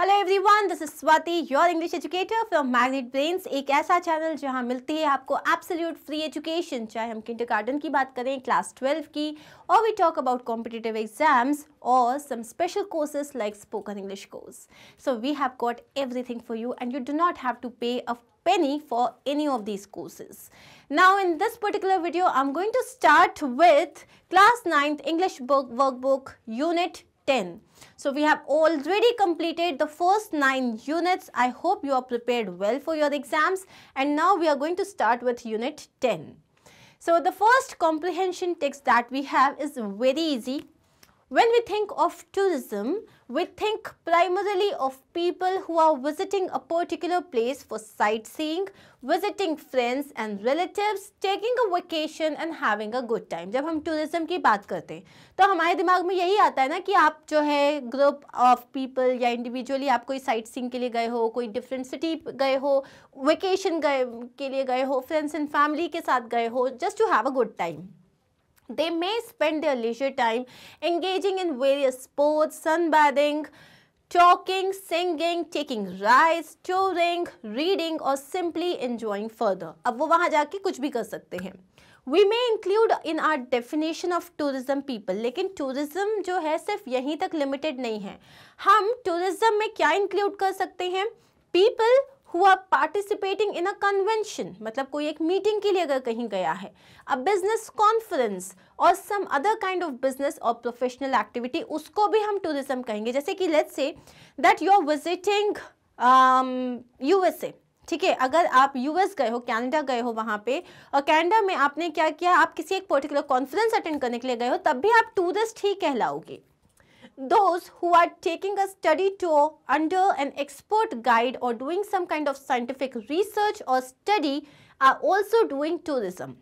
Hello everyone this is Swati your English educator from Magnet Brains एक ऐसा channel जहां मिलती है आपको एब्सोल्यूट फ्री एजुकेशन चाहे हम किंटर गार्डन की बात करें क्लास ट्वेल्व की और we talk about competitive exams और some special courses like spoken English course so we have got everything for you and you do not have to pay a any of these courses now in this particular video I am going to start with class ninth English book work book unit 10. So we have already completed the first 9 units. I hope you are prepared well for your exams and now we are going to start with unit 10. So the first comprehension text that we have is very easy. When we think of tourism, we think primarily of people who are visiting a particular place for sightseeing, visiting friends and relatives, taking a vacation and having a good time. जब हम tourism की बात करते हैं तो हमारे दिमाग में यही आता है ना कि आप जो है group of people या individually आप कोई साइट सीइंग के लिए गए हो कोई डिफरेंट सिटी गए हो वेकेशन गए के लिए गए हो फ्रेंड्स एंड फैमिली के साथ गए हो just to have a good time They may spend their leisure time engaging in various sports, sunbathing, talking, singing, taking rides, touring, reading or simply enjoying further. अब वो वहाँ जाके kuch bhi kar sakte hain we may include in our definition of tourism people lekin tourism jo hai sirf yahi tak limited nahi hai hum tourism mein kya include kar sakte hain people who are participating in a convention मतलब कोई एक meeting के लिए अगर कहीं गया है अ business conference और some other kind of business और प्रोफेशनल एक्टिविटी उसको भी हम टूरिज्म कहेंगे जैसे कि let's say that you are visiting USA ठीक है अगर आप यूएस गए हो कैनेडा गए हो वहाँ पे और कैनेडा में आपने क्या किया आप किसी एक पर्टिकुलर कॉन्फ्रेंस अटेंड करने के लिए गए हो तब भी आप टूरिस्ट ही कहलाओगे those who are taking a study tour under an expert guide or doing some kind of scientific research or study are also doing tourism.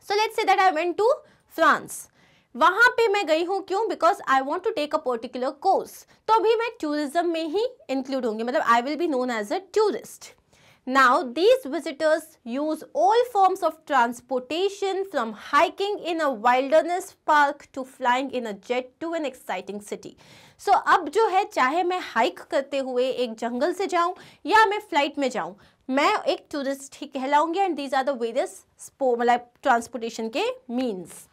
So let's say that I went to France. वहाँ पे मैं गई हूँ क्यों Because I want to take a particular course. तो अभी मैं tourism में ही include होंगी मतलब I will be known as a tourist. Now, these visitors use all forms of transportation from hiking in a wilderness park to flying in a jet to an exciting city. so, अब जो है चाहे मैं hike करते हुए एक जंगल से जाऊं या मैं फ्लाइट में जाऊं मैं एक टूरिस्ट ही कहलाऊंगी and these are the various मतलब ट्रांसपोर्टेशन के means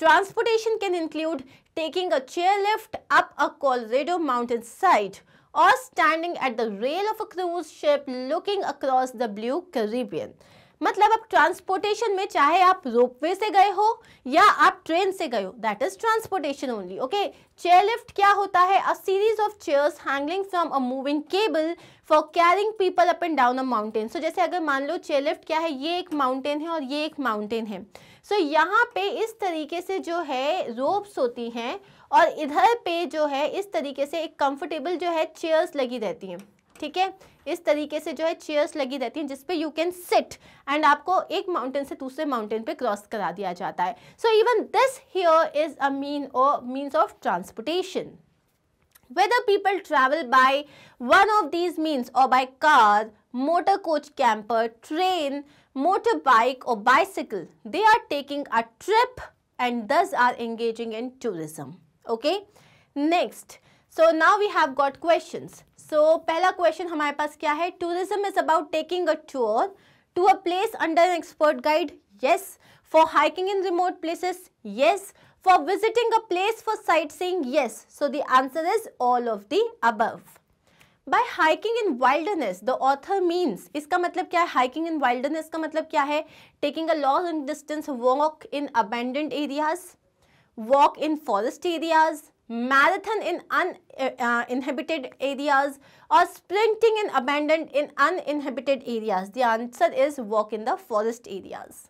Transportation can include taking a chairlift up a Colorado mountainside or standing at the rail of a cruise ship looking across the blue Caribbean. मतलब आप transportation में चाहे आप ropeway से गए हो या आप ट्रेन से गए हो that is transportation only okay chair lift क्या होता है a series of chairs hanging from a moving cable for carrying people up and down a mountain so जैसे अगर मान लो चेयर लिफ्ट क्या है ये एक माउंटेन है और ये एक माउंटेन है सो so, यहाँ पे इस तरीके से जो है रोप्स होती हैं और इधर पे जो है इस तरीके से एक कंफर्टेबल जो है चेयर्स लगी रहती हैं ठीक है इस तरीके से जो है चेयर्स लगी रहती हैं जिस पे यू कैन सिट एंड आपको एक माउंटेन से दूसरे माउंटेन पे क्रॉस करा दिया जाता है so even this here is a mean और means of transportation whether people travel by one of these means और by car motor coach camper train motor bike और bicycle they are taking a trip and thus are engaging in tourism okay next so now we have got questions so pehla question hamare paas kya tourism is about taking a tour to a place under an expert guide yes for hiking in remote places yes for visiting a place for sightseeing yes so the answer is all of the above by hiking in wilderness the author means iska matlab kya hai hiking in wilderness ka matlab kya hai taking a long distance walk in abandoned areas walk in forest areas, marathon in uninhabited uh, uh areas or sprinting in abandoned in uninhabited areas? The answer is walk in the forest areas.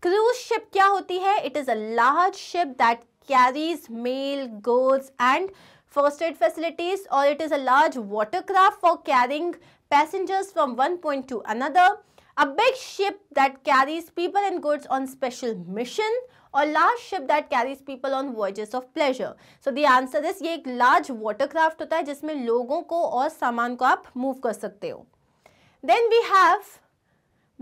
Cruise ship क्या होती It is a large ship that carries mail, goods and first aid facilities or it is a large watercraft for carrying passengers from one point to another. A big ship that carries people and goods on special mission और large ship that carries people on voyages of pleasure so the answer is ये एक large watercraft होता है जिसमें लोगों को और सामान को आप मूव कर सकते हो then we have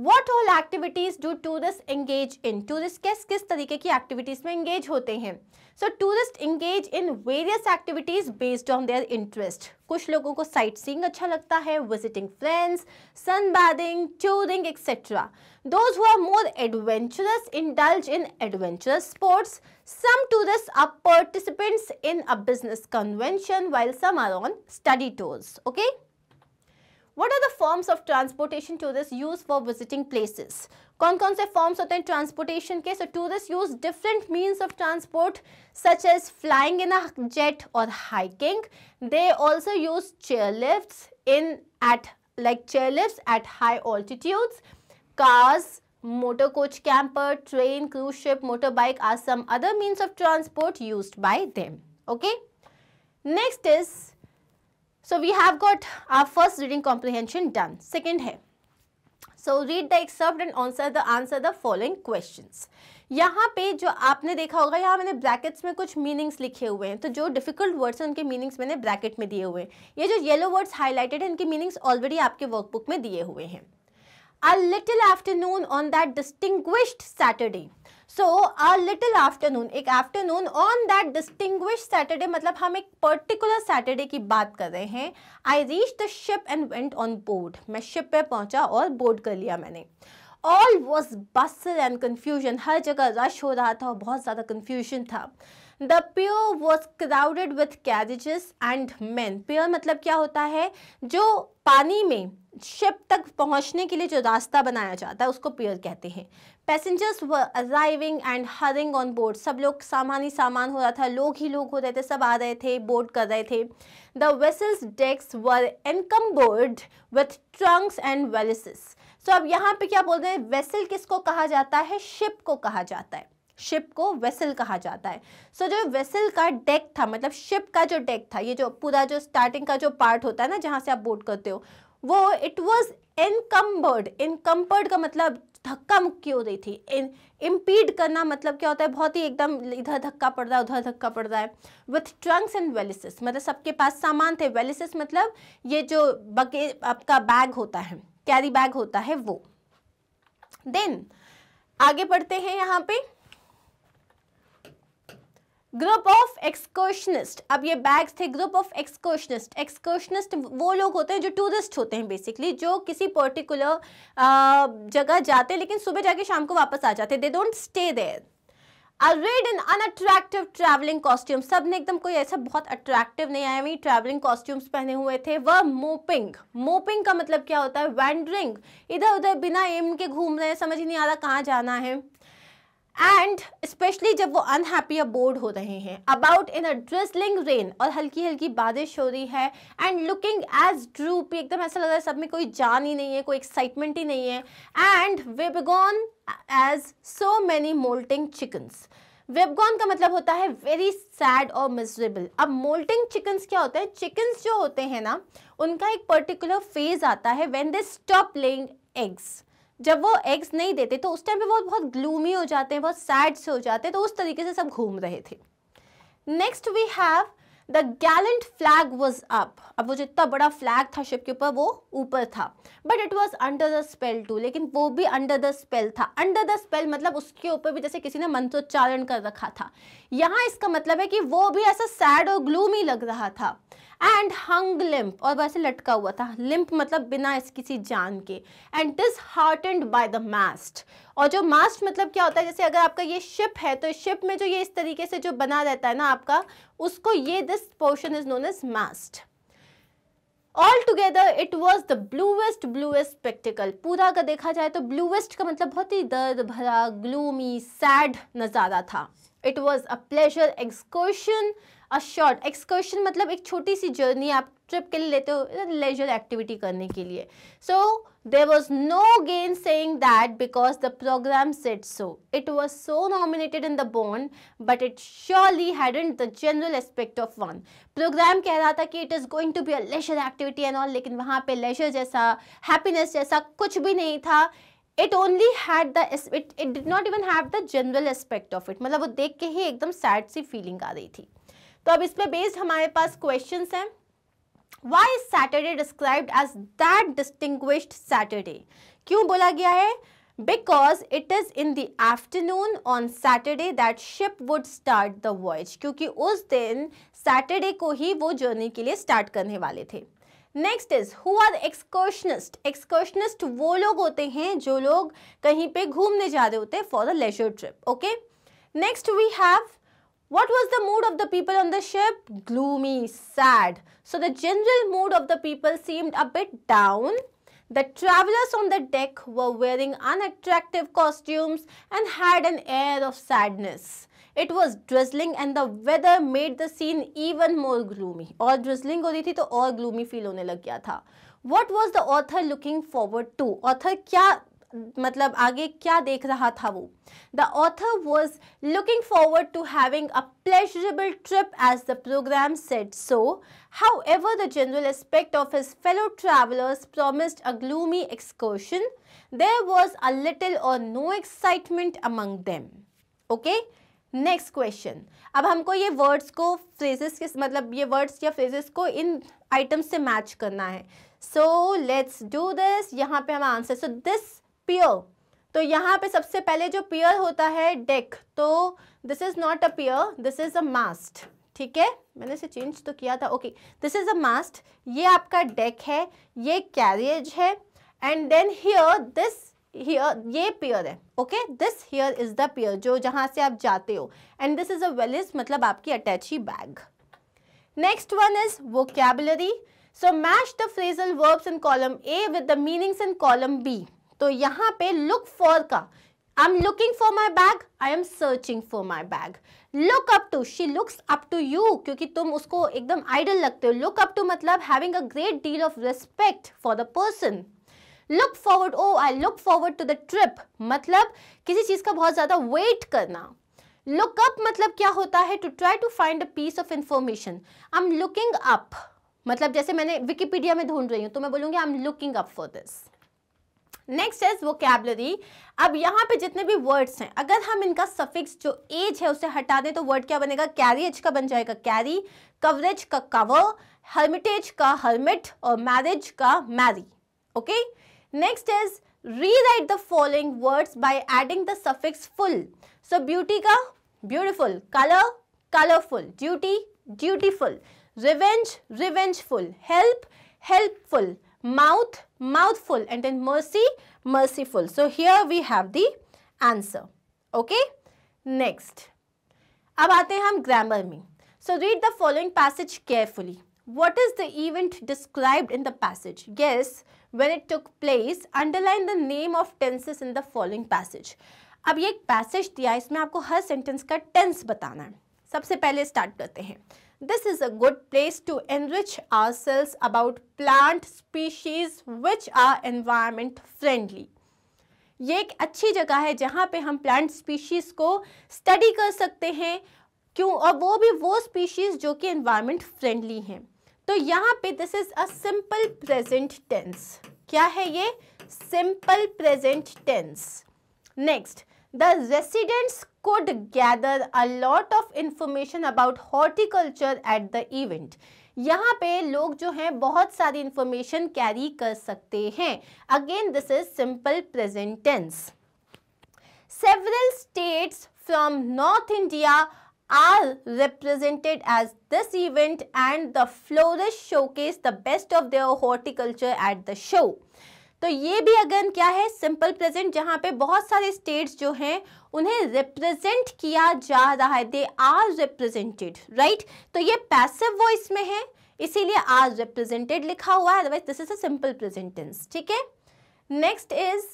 what all activities do tourists engage in tourist किस किस तरीके की एक्टिविटीज में एंगेज होते हैं So tourists engage in various activities based on their interest. कुछ लोगों को sightseeing अच्छा लगता visiting friends, sunbathing, touring etc. Those who are more adventurous indulge in adventurous sports. Some tourists are participants in a business convention while some are on study tours. Okay? What are the forms of transportation tourists use for visiting places? कौन कौन से forms होते हैं transportation के so tourist use different means of transport such as flying in a jet और hiking they also use chairlifts in at like chairlifts at high altitudes cars motor coach camper train cruise ship motorbike are some other means of transport used by them okay next is so we have got our first reading comprehension done second है so read the except and answer the answer the following questions यहाँ पे जो आपने देखा होगा यहाँ मैंने brackets में कुछ मीनिंग्स लिखे हुए हैं तो जो डिफिकल्ट वर्ड्स हैं उनके मीनिंग्स मैंने ब्रैकेट में दिए हुए हैं ये जो येलो वर्ड्स हाईलाइटेड हैं इनके मीनिंग्स ऑलरेडी आपके वर्कबुक में दिए हुए हैं a little afternoon on that distinguished Saturday so a little afternoon एक afternoon on that distinguish Saturday मतलब हम एक पर्टिकुलर सैटरडे की बात कर रहे हैं I reach the ship and went on board मैं शिप पे पहुंचा और बोर्ड कर लिया मैंने all was bus and confusion हर जगह रश हो रहा था और बहुत ज़्यादा कन्फ्यूजन था the pier was crowded with carriages and men pier मतलब क्या होता है जो पानी में शिप तक पहुंचने के लिए जो रास्ता बनाया जाता है उसको पियर कहते हैं passengers arriving and hurrying on board सब लोग सामान ही सामान हो रहा था लोग ही लोग हो रहे थे सब आ रहे थे बोर्ड कर रहे थे the vessels decks were encumbered with trunks and valises so अब यहाँ पे क्या बोल रहे हैं वेसल किसको कहा जाता है शिप को कहा जाता है शिप को वेसल कहा जाता है सो so, जो वेसल का डेक था मतलब शिप का जो डेक था ये जो पूरा जो स्टार्टिंग का जो पार्ट होता है ना जहाँ से आप बोट करते हो वो इट वॉज इनकम्बर्ड इनकम्बर्ड का मतलब धक्का मुक्की हो रही थी इम्पीड करना मतलब क्या होता है बहुत ही एकदम इधर धक्का पड़ रहा है उधर धक्का पड़ रहा है विथ ट्रंक्स एंड वेलिसिस मतलब सबके पास सामान थे वेलिसिस मतलब ये जो बगे आपका बैग होता है कैरी बैग होता है वो देन आगे बढ़ते हैं यहाँ पे ग्रुप ऑफ एक्सकर्शनिस्ट अब ये बैग्स थे ग्रुप ऑफ एक्सकर्शनिस्ट एक्सकर्शनिस्ट वो लोग होते हैं जो टूरिस्ट होते हैं बेसिकली जो किसी पर्टिकुलर जगह जाते हैं लेकिन सुबह जाके शाम को वापस आ जाते हैं they don't stay there red and unattractive travelling costume सब ने एकदम कोई ऐसा बहुत अट्रैक्टिव नहीं आया हुई ट्रैवलिंग कॉस्ट्यूम्स पहने हुए थे वह मोपिंग मोपिंग का मतलब क्या होता है वैंडरिंग इधर उधर बिना एम के घूम रहे हैं समझ नहीं आ रहा कहाँ जाना है एंड स्पेशली जब वो अनहैप्पी या बोर्ड हो रहे हैं about in a drizzling rain और हल्की हल्की बारिश हो रही है एंड लुकिंग एज ड्रूप एकदम ऐसा लग रहा है सब में कोई जान ही नहीं है कोई एक्साइटमेंट ही नहीं है and woebegone as so many moulting chickens woebegone का मतलब होता है वेरी सैड और मिजरेबल अब मोल्टिंग चिकन्स क्या होता है चिकन्स जो होते हैं ना उनका एक पर्टिकुलर फेज आता है when they stop laying eggs जब वो एग्स नहीं देते तो उस टाइम पे वो बहुत ग्लूमी हो जाते हैं बहुत सैड से हो जाते हैं तो उस तरीके से सब घूम रहे थे next we have the gallant flag was up अब वो जो इतना बड़ा फ्लैग था शिप के ऊपर वो ऊपर था but it was under the spell too लेकिन वो भी अंडर द स्पेल था अंडर द स्पेल मतलब उसके ऊपर भी जैसे किसी ने मंत्रोच्चारण कर रखा था यहाँ इसका मतलब है कि वो भी ऐसा सैड और ग्लूमी लग रहा था एंड हंग लिम्प और वैसे लटका हुआ था लिम्प मतलब बिना इस किसी जान के and this and by the mast और जो मास्ट मतलब क्या होता है जैसे अगर आपका ये शिप है तो शिप में जो ये इस तरीके से जो बना रहता है ना आपका उसको ये this portion is known as mast altogether it was the bluest bluest spectacle पूरा का देखा जाए तो ब्लूएस्ट का मतलब बहुत ही दर्द भरा ग्लूमी सैड नज़ारा था it was a pleasure excursion a short excursion मतलब एक छोटी सी जर्नी आप ट्रिप के लिए लेते हो लेजर एक्टिविटी करने के लिए so there was no gainsaying that because the programme set so it was so nominated in the bond but it surely had in the general aspect of one programme कह रहा था कि it is going to be a leisure activity and all लेकिन वहाँ पे laser जैसा happiness जैसा कुछ भी नहीं था it only had the it it did not even have the general aspect of it मतलब वो देख के ही एकदम सैड सी फीलिंग आ रही थी तो अब इसमें बेस्ड हमारे पास क्वेश्चन हैं why is Saturday described as that distinguished Saturday क्यों बोला गया है because it is in the afternoon on Saturday that ship would start the voyage क्योंकि उस दिन सैटरडे को ही वो जर्नी के लिए स्टार्ट करने वाले थे next is who are excursionist excursionist वो लोग होते हैं जो लोग कहीं पे घूमने जा रहे होते हैं for a leisure trip okay next we have What was the mood of the people on the ship? Gloomy, sad. So the general mood of the people seemed a bit down. The travelers on the deck were wearing unattractive costumes and had an air of sadness. It was drizzling, and the weather made the scene even more gloomy. Or drizzling हो रही थी तो और gloomy feel होने लग गया था what was the author looking forward to author क्या मतलब आगे क्या देख रहा था वो the author was looking forward to having a pleasurable trip as the programme set so however the general aspect of his fellow travellers promised a gloomy excursion there was a little और no excitement among them okay next question अब हमको ये words को phrases के मतलब ये words या phrases को इन आइटम्स से मैच करना है सो लेट्स डू दिस यहाँ पे हम आंसर सो दिस पियर तो यहाँ पे सबसे पहले जो पियर होता है डेक तो this is not a pier this is a mast ठीक है मैंने इसे चेंज तो किया था okay this is a mast ये आपका डेक है ये कैरियज है and then here this here ये पियर है okay this here is the pier जो जहां से आप जाते हो and this is a valise मतलब आपकी अटैची bag next one is vocabulary so match the phrasal verbs in column A with the meanings in column B तो यहाँ पे लुक फॉर का I am looking for my bag I am searching for my bag look up to she looks up to you क्योंकि तुम उसको एकदम idol लगते हो लुक अप टू मतलब having a great deal of respect for the person look forward oh I look forward to the trip मतलब किसी चीज़ का बहुत ज़्यादा वेट करना लुक अप मतलब क्या होता है to try to find a piece of information I am looking up मतलब जैसे मैंने विकीपीडिया में ढूंढ रही हूँ तो मैं बोलूंगी I am looking up for this next is vocabulary अब यहाँ पे जितने भी वर्ड्स हैं अगर हम इनका सफिक्स जो एज है उसे हटा दें तो वर्ड क्या बनेगा कैरी एज का बन जाएगा कैरी कवरेज का कवर हर्मिटेज का हर्मिट और मैरिज का marry okay next is rewrite the following words by adding the suffix ful so beauty का beautiful colour colourful duty dutiful revenge revengeful help helpful mouth, mouthful and then mercy, merciful. So here we have the answer. Okay. Next. अब आते हैं हम grammar में so read the following passage carefully what is the event described in the passage yes when it took place underline the name of tenses in the following passage अब ये एक passage दिया है इसमें आपको हर सेंटेंस का tense बताना है सबसे पहले स्टार्ट करते हैं this is a good place to enrich ourselves about plant species which are environment friendly. ये एक अच्छी जगह है जहाँ पे हम प्लांट स्पीशीज़ को स्टडी कर सकते हैं क्यों और वो भी वो स्पीशीज़ जो कि एनवायरमेंट फ्रेंडली हैं तो यहाँ पे this is a simple present tense क्या है ये simple present tense next the residents could gather a lot of information about horticulture at the event. यहाँ पे लोग जो हैं बहुत सारी इंफॉर्मेशन कैरी कर सकते हैं again this is simple present tense several states from North India are represented as this event and the flourish showcase the best of their horticulture at the show तो ये भी अगेन क्या है सिंपल प्रेजेंट जहाँ पे बहुत सारे स्टेट्स जो हैं उन्हें रिप्रेजेंट किया जा रहा है दे आर रिप्रेजेंटेड राइट तो ये पैसिव वॉइस में है इसीलिए आर रिप्रेजेंटेड लिखा हुआ है otherwise this is a simple present tense ठीक है next is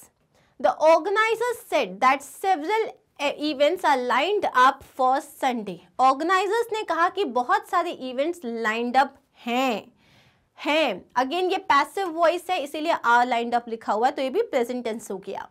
the organiser said that several events are lined up for Sunday organisers ने कहा कि बहुत सारे इवेंट्स लाइंड अप हैं हैं अगेन ये पैसिव वॉइस है इसीलिए आर लाइंड अप लिखा हुआ है तो ये भी प्रेजेंट टेंस हो गया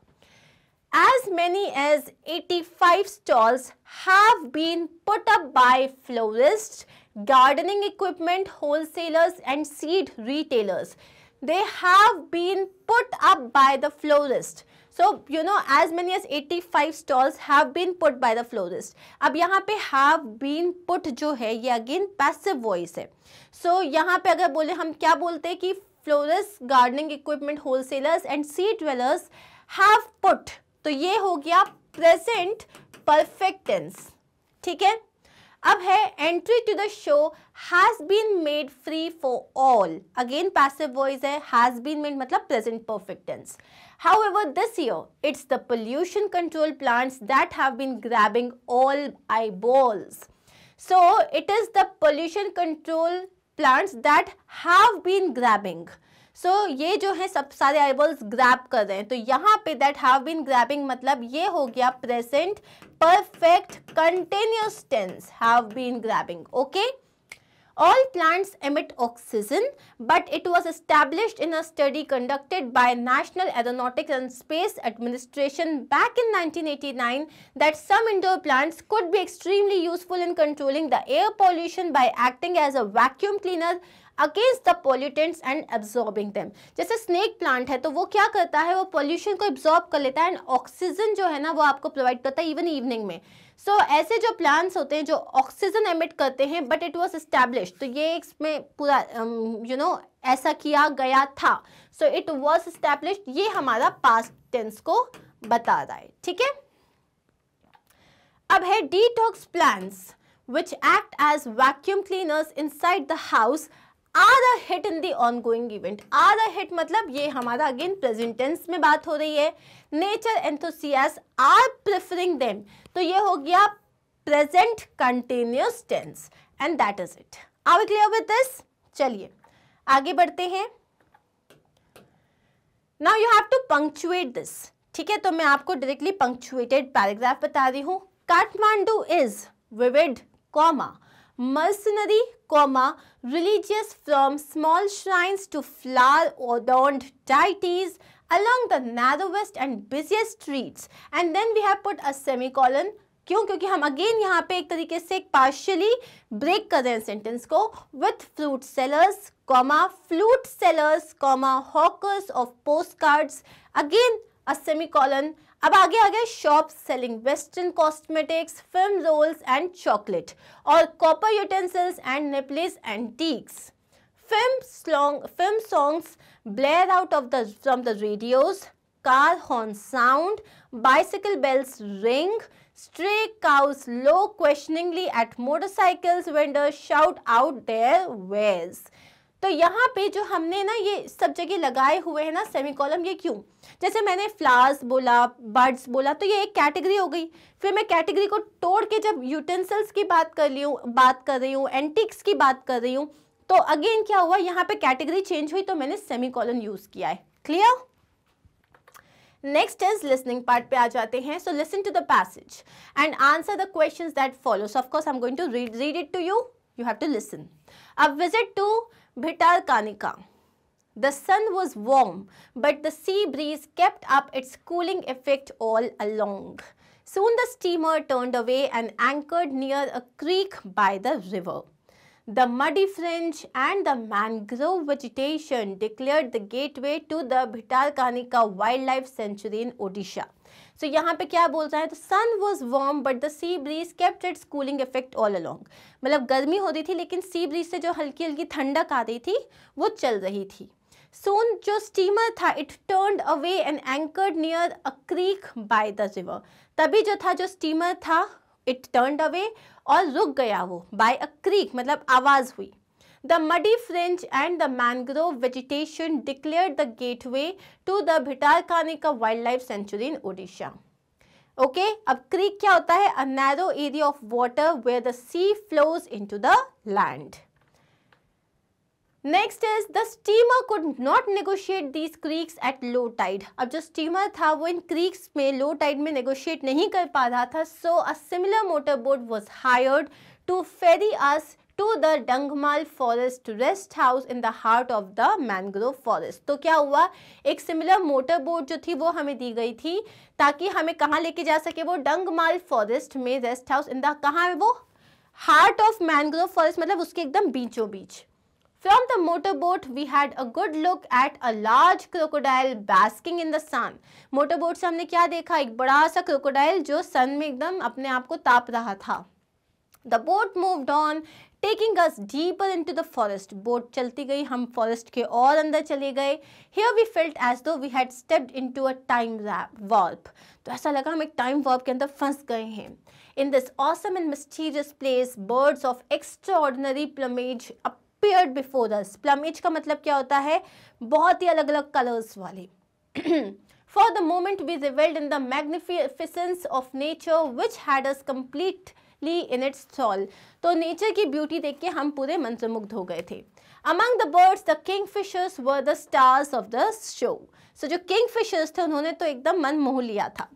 as many as 85 stalls have been put up by florists, gardening equipment wholesalers and seed retailers. They have been put up by the florist. So, you know, as many as 85 stalls have been put by the florist. ab yahan pe have been put jo hai ye again passive voice hai So, yahan pe agar bole hum kya bolte हैं कि florists, gardening equipment wholesalers and seed dwellers have put तो ये हो गया present परफेक्टेंस ठीक है अब है entry to the show has been made free for all again passive voice है हैज बीन मेड मतलब present perfect tense however this year it's the pollution control plants that have been grabbing all eyeballs so it is the pollution control plants that have been grabbing so so, ये जो है सब सारे eyeballs grab कर रहे हैं तो यहाँ पे दैट हैव बीन ग्रैपिंग मतलब ये हो गया present perfect continuous tense have been grabbing okay All plants emit oxygen, but it was established in a study conducted by National Aeronautics and Space Administration back in 1989 that some indoor plants could be extremely useful in controlling the air pollution by acting as a vacuum cleaner against the pollutants and absorbing them जैसे snake plant है तो वो क्या करता है वो pollution को absorb कर लेता है एंड ऑक्सीजन जो है ना वो आपको प्रोवाइड करता है इवन इवनिंग में सो so, ऐसे जो प्लांट्स होते हैं जो ऑक्सीजन एमिट करते हैं बट इट वॉज इस्टेब्लिश तो ये इसमें पूरा यू um, नो ऐसा किया गया था सो इट वॉज इस्टेब्लिश ये हमारा पास्ट टेंस को बता रहा है ठीक है अब है detox plants which act as vacuum cleaners inside the house are a hit in the ongoing event are a hit मतलब ये हमारा अगेन प्रेजेंटेंस में बात हो रही है nature enthusiasts are preferring them तो ये हो गया present continuous tense and that is it are clear with this चलिए आगे बढ़ते हैं now you have to punctuate this ठीक है तो मैं आपको डायरेक्टली पंक्चुएटेड पैराग्राफ बता रही हूँ Kathmandu is vivid comma mercenary comma, religious from small shrines to flower-adorned deities along the narrowest and busiest streets. And then we have put a semicolon क्यों क्योंकि हम अगेन यहाँ पे एक तरीके से एक पार्शियली ब्रेक कर रहे हैं सेंटेंस को with fruit sellers comma flute sellers comma hawkers of postcards again a semicolon अब आगे आगे shop selling western cosmetics film rolls and chocolate और copper utensils and Nepalese antiques film film songs blare out of the from the radios car horn sound bicycle bells ring stray cows low questioningly at motorcycles vendor shout out their wares तो यहाँ पे जो हमने ना ये सब जगह लगाए हुए हैं ना सेमी कॉलम ये क्यों जैसे मैंने फ्लावर्स बोला बर्ड्स बोला तो ये एक कैटेगरी हो गई फिर मैं कैटेगरी को तोड़ के जब यूटेंसिल्स की बात कर ली हूँ बात कर रही हूँ एंटिक्स की बात कर रही हूँ तो अगेन क्या हुआ यहाँ पे कैटेगरी चेंज हुई तो मैंने सेमी कॉलम यूज़ किया है clear next is listening part पे आ जाते हैं so listen to the passage and answer the question that follow so I am going to read read it to you You have to listen. A visit to Bhitarkanika. The sun was warm, but the sea breeze kept up its cooling effect all along. Soon the steamer turned away and anchored near a creek by the river. The muddy fringe and the mangrove vegetation declared the gateway to the Bhitarkanika Wildlife Sanctuary in Odisha. So so, यहाँ पे क्या बोलता है तो sun was warm but the sea breeze kept its cooling effect all along मतलब गर्मी हो रही थी लेकिन सी ब्रीज से जो हल्की हल्की ठंडक आ रही थी वो चल रही थी सोन जो स्टीमर था it turn away and anchored near a creek by the river तभी जो था जो स्टीमर था इट टर्न अवे और रुक गया वो बाय अ क्रीक मतलब आवाज़ हुई The muddy fringe and the mangrove vegetation declared the gateway to the Bhitarkanika Wildlife Sanctuary in Odisha. Okay, ab creek kya A narrow area of water where the sea flows into the land. Next is the steamer could not negotiate these creeks at low tide. Ab jo steamer tha wo in creeks mein low tide mein negotiate nahi kar So a similar motorboat was hired to ferry us to the Dangmal forest rest house in the heart of the mangrove forest तो क्या हुआ एक similar motor boat जो थी वो हमें दी गई थी ताकि हमें कहाँ लेके जा सके वो डंगमाल फॉरेस्ट में रेस्ट हाउस इन द कहाँ है वो हार्ट ऑफ मैनग्रोव फॉरेस्ट मतलब उसके एकदम बीचों बीच From the motorboat, we had a good look at a large crocodile basking in the sun. Motorboat से हमने क्या देखा एक बड़ा सा क्रोकोडाइल जो सन में एकदम अपने आप को ताप रहा था The boat moved on taking us deeper into the forest boat चलती गई हम फॉरेस्ट के और अंदर चले गए here we felt as though we had stepped into a time warp तो ऐसा लगा हम एक टाइम वॉल्प के अंदर फंस गए हैं in this awesome and mysterious place birds of extraordinary plumage appear before us plumage का मतलब क्या होता है बहुत ही अलग अलग कलर्स वाले for the moment we revelled in the magnificence of nature, which had us complete beautifully in its soul तो नेचर की ब्यूटी देख के हम पूरे मंत्रमुग्ध हो गए थे among the birds the kingfishers were the stars of the show so जो किंग फिशर्स थे उन्होंने तो एकदम मन मोह लिया था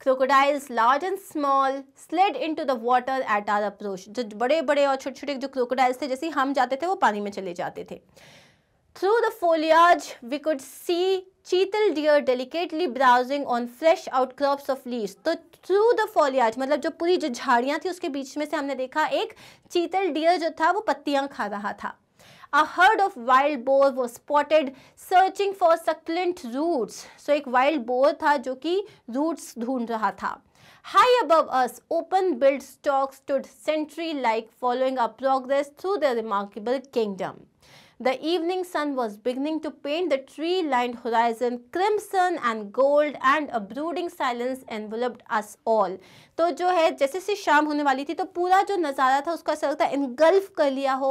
crocodiles large and small slid into the water at our approach जो बड़े बड़े और छोटे छोटे जो क्रोकोडाइल्स थे जैसे हम जाते थे वो पानी में चले जाते थे Through the foliage, we could see chital deer delicately browsing on fresh outcrops of leaves तो थ्रू द फॉलियाज मतलब जो पूरी जो झाड़ियाँ थी उसके बीच में से हमने देखा एक चीतल डियर जो था वो पत्तियाँ खा रहा था A herd of wild boar was spotted searching for succulent roots. So एक wild boar था जो कि roots ढूंढ रहा था High above us, open built stalks stood sentry like following our progress through their remarkable kingdom. The evening sun was beginning to paint the tree-lined horizon crimson and gold and a brooding silence enveloped us all. तो जो है जैसे जैसे शाम होने वाली थी तो पूरा जो नज़ारा था उसका ऐसा लगता है इनगल्फ कर लिया हो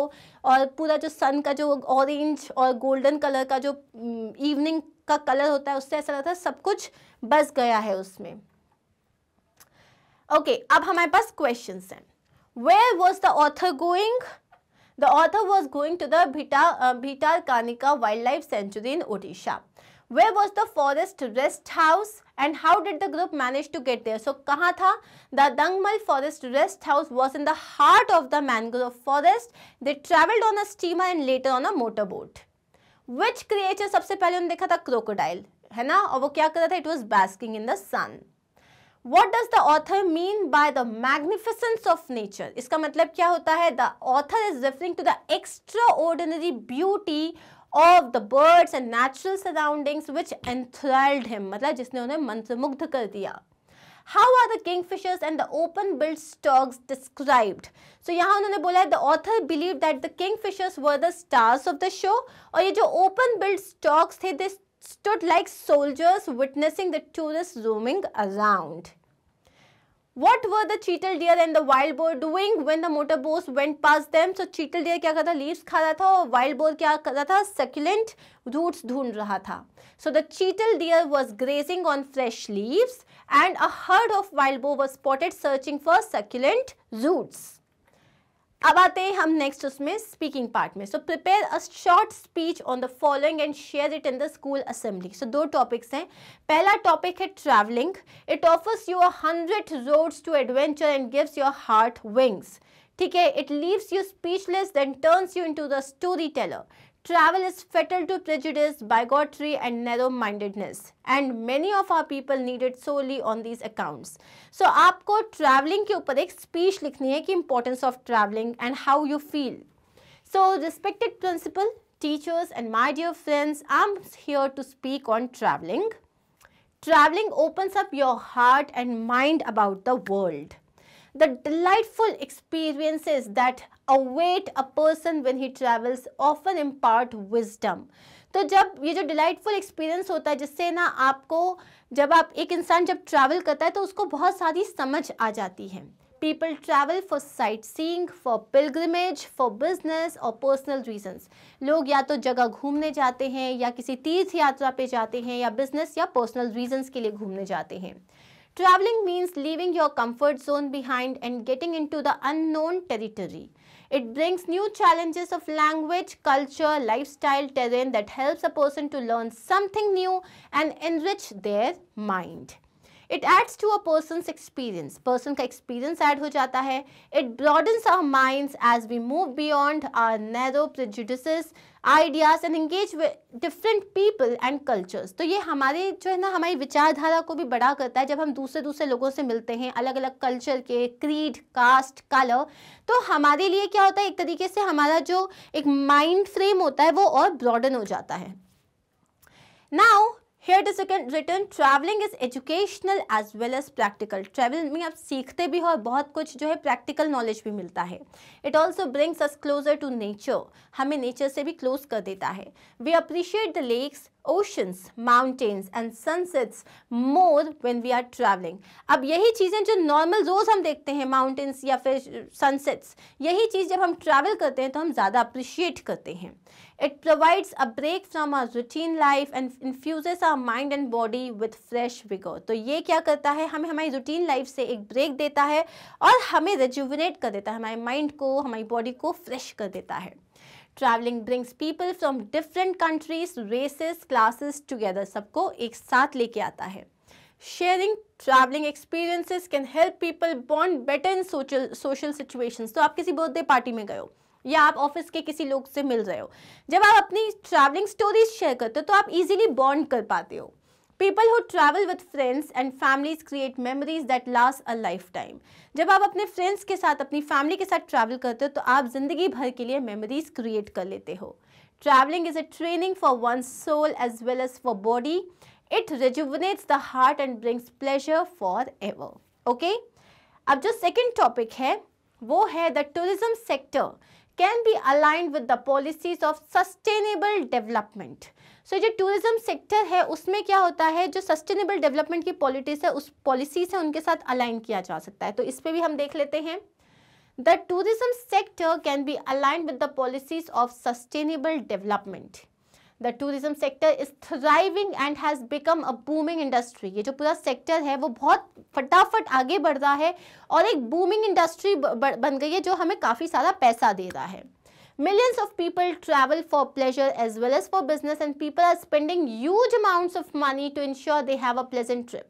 और पूरा जो सन का जो ऑरेंज और गोल्डन कलर का जो इवनिंग mm, का कलर होता है उससे ऐसा लगता है सब कुछ बस गया है उसमें ओके okay, अब हमारे पास क्वेश्चन हैं where was the author going The author was going to the Bhitar, uh, Kanika Wildlife Sanctuary in Odisha. Where was the forest rest house and how did the group manage to get there? So, kaha tha? The Dangmal forest rest house was in the heart of the mangrove forest. They travelled on a steamer and later on a motorboat. Which creature सबसे पहले उन्होंने देखा था crocodile है ना और वो क्या कर रहा था it was basking in what does the author mean by the magnificence of nature इसका मतलब क्या होता है the author is referring to the extraordinary beauty of the birds and natural surroundings which enthralled him मतलब जिसने उन्हें मंत्रमुग्ध कर दिया how are the kingfishers and the open billed storks described so यहाँ उन्होंने बोला है the author believe that the kingfishers were the stars of the show और ये जो ओपन बिल्ड स्टॉक्स थे this stood like soldiers witnessing the tourists zooming around. What were the cheetal deer and the wild boar doing when the motor boats went past them? So cheetal deer क्या कर रहा था leaves खा रहा था और wild boar क्या कर रहा था succulent roots ढूंढ रहा था. So the cheetal deer was grazing on fresh leaves and a herd of wild boar was spotted searching for succulent roots. अब आते हैं हम नेक्स्ट उसमें स्पीकिंग पार्ट में so prepare a short speech on the following and share it in the school assembly so दो topics हैं पहला topic है travelling it offers you a hundred roads to adventure and gives your heart wings ठीक है it leaves you speechless then turns you into the storyteller Travel is fatal to prejudice, bigotry and narrow-mindedness. And many of our people need it solely on these accounts. So आपको traveling के ऊपर एक speech लिखनी है कि importance of traveling and how you feel. So respected principal, teachers and my dear friends, I'm here to speak on traveling. Traveling opens up your heart and mind about the world. the delightful experiences that await a person when he travels often impart wisdom तो जब ये जो delightful experience होता है जिससे ना आपको जब आप एक इंसान जब ट्रैवल करता है तो उसको बहुत सारी समझ आ जाती है people travel for sightseeing for pilgrimage for business और पर्सनल रीजंस लोग या तो जगह घूमने जाते हैं या किसी तीर्थ यात्रा पे जाते हैं या बिजनेस या पर्सनल रीजंस के लिए घूमने जाते हैं Traveling means leaving your comfort zone behind and getting into the unknown territory. It brings new challenges of language, culture, lifestyle, terrain that helps a person to learn something new and enrich their mind. adds to a person's experience. Person ka experience add ho jata hai. It broadens our minds as we move beyond our narrow prejudices. Ideas and engage different people and cultures तो ये हमारे जो है ना हमारी विचारधारा को भी बड़ा करता है जब हम दूसरे दूसरे लोगों से मिलते हैं अलग अलग कल्चर के क्रीड कास्ट कलर तो हमारे लिए क्या होता है एक तरीके से हमारा जो एक माइंड फ्रेम होता है वो और ब्रॉडन हो जाता है now here this return travelling is educational as well as practical travelling में आप सीखते भी हो और बहुत कुछ जो है प्रैक्टिकल नॉलेज भी मिलता है it also brings us closer to nature हमें नेचर से भी क्लोज कर देता है we appreciate the lakes oceans mountains and sunsets more when we are travelling अब यही चीज़ें जो नॉर्मल रोज़ हम देखते हैं mountains या फिर सनसेट्स यही चीज़ जब हम ट्रैवल करते हैं तो हम ज़्यादा अप्रिशिएट करते हैं It provides a break from our routine life and infuses our mind and body with fresh vigor. तो ये क्या करता है हमें हमारी रूटीन लाइफ से एक ब्रेक देता है और हमें रेजुविनेट कर देता है हमारे माइंड को हमारी बॉडी को फ्रेश कर देता है travelling brings people from different countries races classes together सबको एक साथ लेके आता है sharing travelling experiences can help people bond better in social social situations तो आप किसी बर्थडे पार्टी में गए हो या आप ऑफिस के किसी लोग से मिल रहे हो जब आप अपनी ट्रैवलिंग स्टोरीज शेयर करते हो तो आप इजीली बॉन्ड कर पाते हो people who travel with friends and families create memories that last a lifetime जब आप अपने फ्रेंड्स के साथ अपनी फैमिली के साथ ट्रैवल करते हो तो आप ज़िंदगी भर के लिए मेमोरीज क्रिएट कर लेते हो is a training for one soul as well as for body it It the heart and brings pleasure forever okay अब जो सेकेंड टॉपिक है वो है the tourism sector can be aligned with the policies of sustainable development. So so, जो टूरिज्म सेक्टर है उसमें क्या होता है जो सस्टेनेबल डेवलपमेंट की पॉलिटिक्स है उस पॉलिसी है उनके साथ अलाइन किया जा सकता है तो इस पर भी हम देख लेते हैं the tourism sector can be align with the policies of sustainable development the tourism sector is thriving and has become a booming industry ये जो पूरा sector है वो बहुत फटाफट आगे बढ़ रहा है और एक booming industry बन गई है जो हमें काफ़ी सारा पैसा दे रहा है Millions of people travel for pleasure as well as for business and people are spending huge amounts of money to ensure they have a pleasant trip.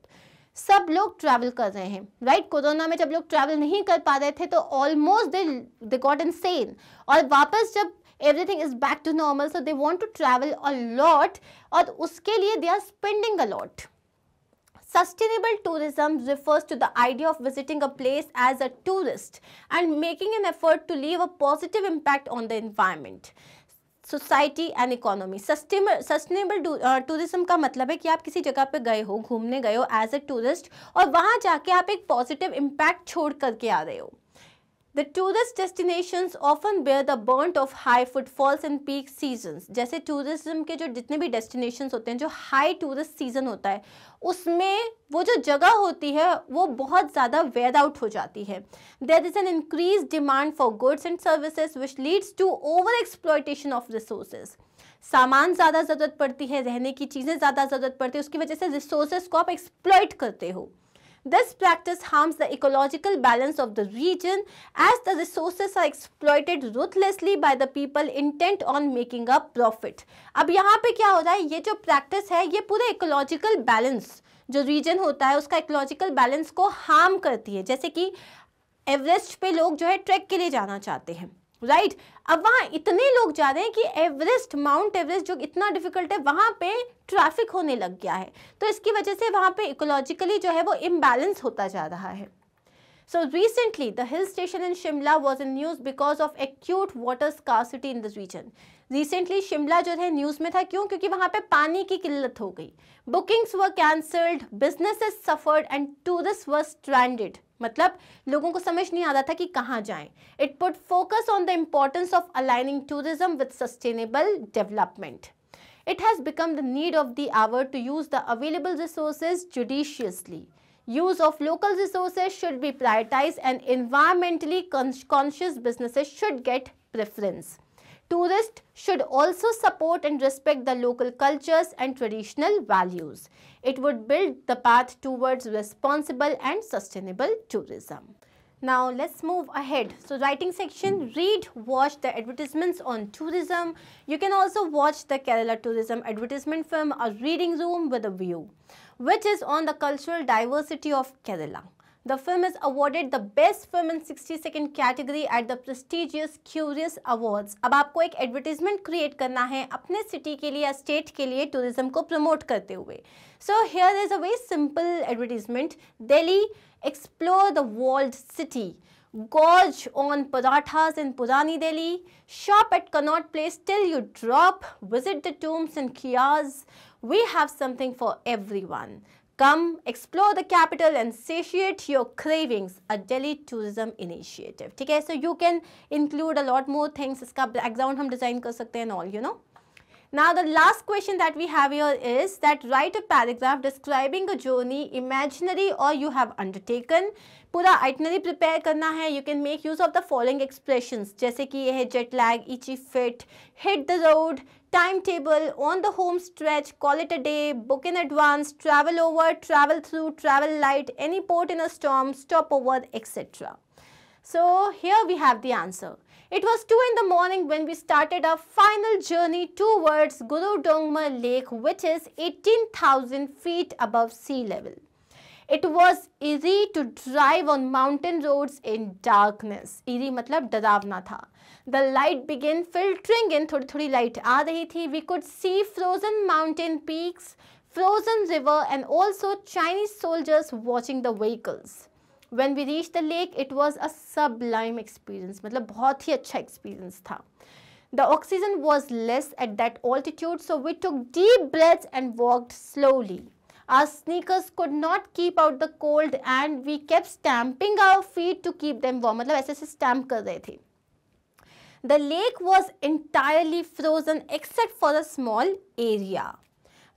सब लोग ट्रैवल कर रहे हैं राइट right? कोरोना में जब लोग ट्रैवल नहीं कर पा रहे थे तो almost they they got insane और वापस जब everything is back to normal so they want to travel a lot और उसके लिए they are spending a lot Sustainable tourism refers to the idea of visiting a place as a tourist and making an effort to leave a positive impact on the environment. Society and economy sustainable tourism का मतलब है कि आप किसी जगह पे गए हो घूमने गए हो एज अ टूरिस्ट और वहाँ जाके आप एक पॉजिटिव इम्पैक्ट छोड़ करके आ रहे हो the tourist destinations often bear the burnt of high footfalls and peak seasons. जैसे टूरिज्म के जो जितने भी destinations होते हैं जो हाई टूरिस्ट सीजन होता है उसमें वो जो जगह होती है वो बहुत ज़्यादा वेद आउट हो जाती है there is an increase demand for goods and services which leads to over exploitation of resources सामान ज़्यादा ज़रूरत पड़ती है रहने की चीज़ें ज़्यादा ज़रूरत पड़ती है उसकी वजह से रिसोर्सेज को आप एक्सप्लॉयट करते हो This practice harms the ecological balance of the region as the resources are exploited ruthlessly by the people intent on making a profit. अब यहाँ पे क्या हो रहा है ये जो practice है ये पूरे ecological balance जो region होता है उसका ecological balance को harm करती है जैसे कि एवरेस्ट पे लोग जो है ट्रैक के लिए जाना चाहते हैं राइट अब वहां इतने लोग जा रहे हैं कि एवरेस्ट माउंट एवरेस्ट जो इतना डिफिकल्ट है वहां पे ट्रैफिक होने लग गया है तो इसकी वजह से वहां पे इकोलॉजिकली जो है वो इम्बेलेंस होता जा रहा है so recently the hill station in Shimla was in news because of acute water scarcity in the region recently Shimla जो है न्यूज में था क्यों क्योंकि वहां पे पानी की किल्लत हो गई bookings were cancelled business suffered and tourists were stranded मतलब लोगों को समझ नहीं आता था कि कहाँ जाएं it put focus on the importance of aligning tourism with sustainable development it has become the need of the hour to use the available resources judiciously use of local resources should be prioritize and environmentally conscious businesses should get preference Tourists should also support and respect the local cultures and traditional values. It would build the path towards responsible and sustainable tourism. Now let's move ahead. So writing section, read, watch the advertisements on tourism. You can also watch the Kerala tourism advertisement film A Reading Room with a View, which is on the cultural diversity of Kerala. The film is awarded the Best Film in 60 Second category at the prestigious Curious Awards. अब आपको एक advertisement create करना है अपने city के लिए या state के लिए tourism को promote करते हुए So here is a very simple advertisement Delhi explore the world gorge on parathas in Purani Delhi, shop at Connaught Place till you drop, visit the tombs and kiosks. We have something for everyone. Come explore the capital and satiate your cravings. A Delhi tourism initiative. okay? so you can include a lot more things. इसका background हम design कर सकते and all, you know. Now the last question that we have here is that write a paragraph describing a journey imaginary or you have undertaken. Pura पूरा prepare karna hai. You can make use of the following expressions. जैसे कि यह jet lag, इची fit, hit the road timetable on the home stretch, call it a day, book in advance, travel over, travel through, travel light, any port in a storm, stopover, etc. So here we have the answer. It was 2 in the morning when we started our final journey towards Guru Dongma Lake which is 18,000 feet above sea level. It was easy to drive on mountain roads in darkness. Eerie मतलब डरावना था the light began filtering in थोड़ी थोड़ी light आ रही थी we could see frozen mountain peaks frozen river and also Chinese soldiers watching the vehicles. When we reached the lake, it was a sublime experience. मतलब बहुत ही अच्छा experience था. The oxygen was less at that altitude, so we took deep breaths and walked slowly. Our sneakers could not keep out the cold and we kept stamping our feet to keep them warm. मतलब ऐसे ऐसे stamp कर रहे थे. The lake was entirely frozen except for a small area.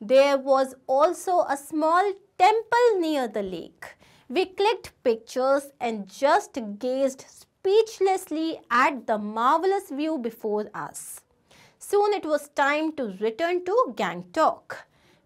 There was also a small temple near the lake. We clicked pictures and just gazed speechlessly at the marvelous view before us. Soon it was time to return to Gangtok.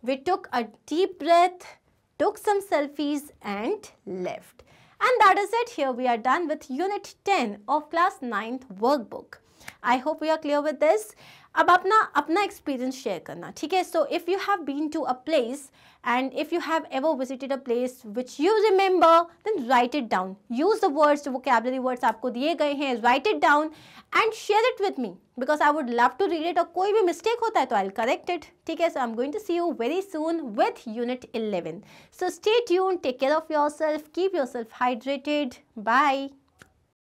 We took a deep breath, took some selfies and left. And that is it. Here we are done with Unit 10 of Class 9th Workbook. I hope we are clear with this. अब अपना अपना experience share करना ठीक है so if you have been to a place and if you have ever visited a place which you remember then write it down use the words vocabulary words aapko diye gaye hain write it down and share it with me because i would love to read it aur koi mistake hota hai i'll correct it theek so i'm going to see you very soon with unit 11 so stay tuned take care of yourself keep yourself hydrated bye